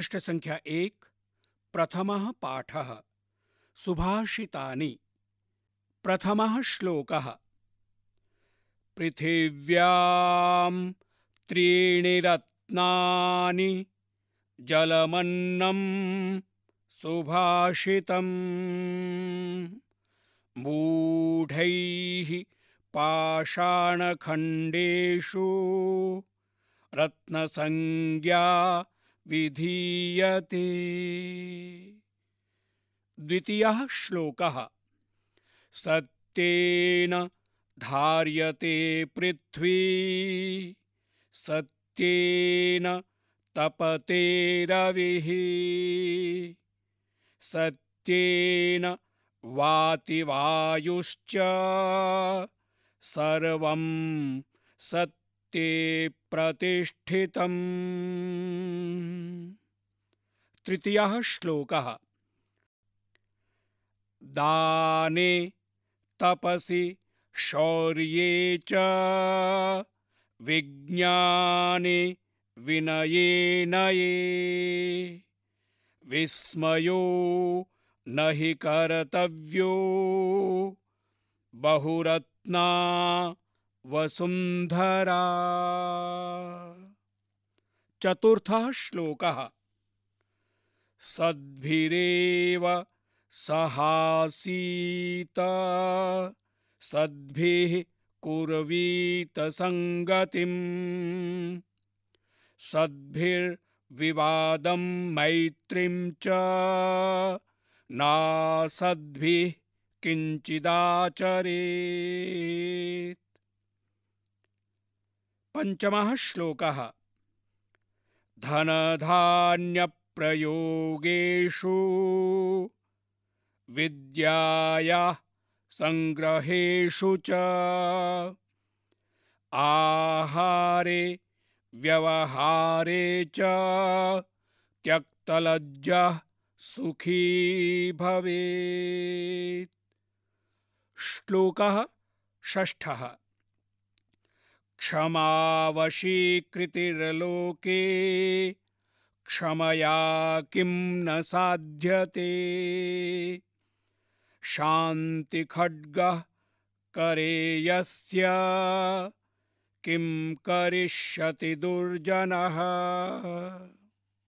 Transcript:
संख्या एक प्रथम पाठ सुभाषिता प्रथम श्लोक पृथिव्यां जलमन्न सुभाषित मूढ़ सुभाषितम् रत्न संज्ञा विधीयते द्वितीयः श्लोकः सत्येन धार्यते पृथ्वी सत्येन तपते रविः सत्येन वाति वायुश्च सर्वं सत् ते प्रतिष्ठितम् तृतीयः श्लोकः दाने तपसि शौर्ये च विज्ञाने विनये नये विस्मयो न हि कर्तव्यो बहुरत्ना वसुंधरा चतुर्थ श्लोक सद्भिरेव सहासीत सद्भि कुर्वीत संगतिम सद्भिर्विवादम मैत्रीं च सद्भि किञ्चिदाचरेत् पञ्चमः श्लोकः धनधान्यप्रयोगेषु विद्याया सङ्ग्रहेषु च आहारे व्यवहारे च त्यक्तलज्जः सुखी भवेत् श्लोकः षष्ठः क्षमावशीकृतिर्लोके क्षमया किं न साध्यते शान्तिखड्गः करे यस्य किं करिष्यति दुर्जनः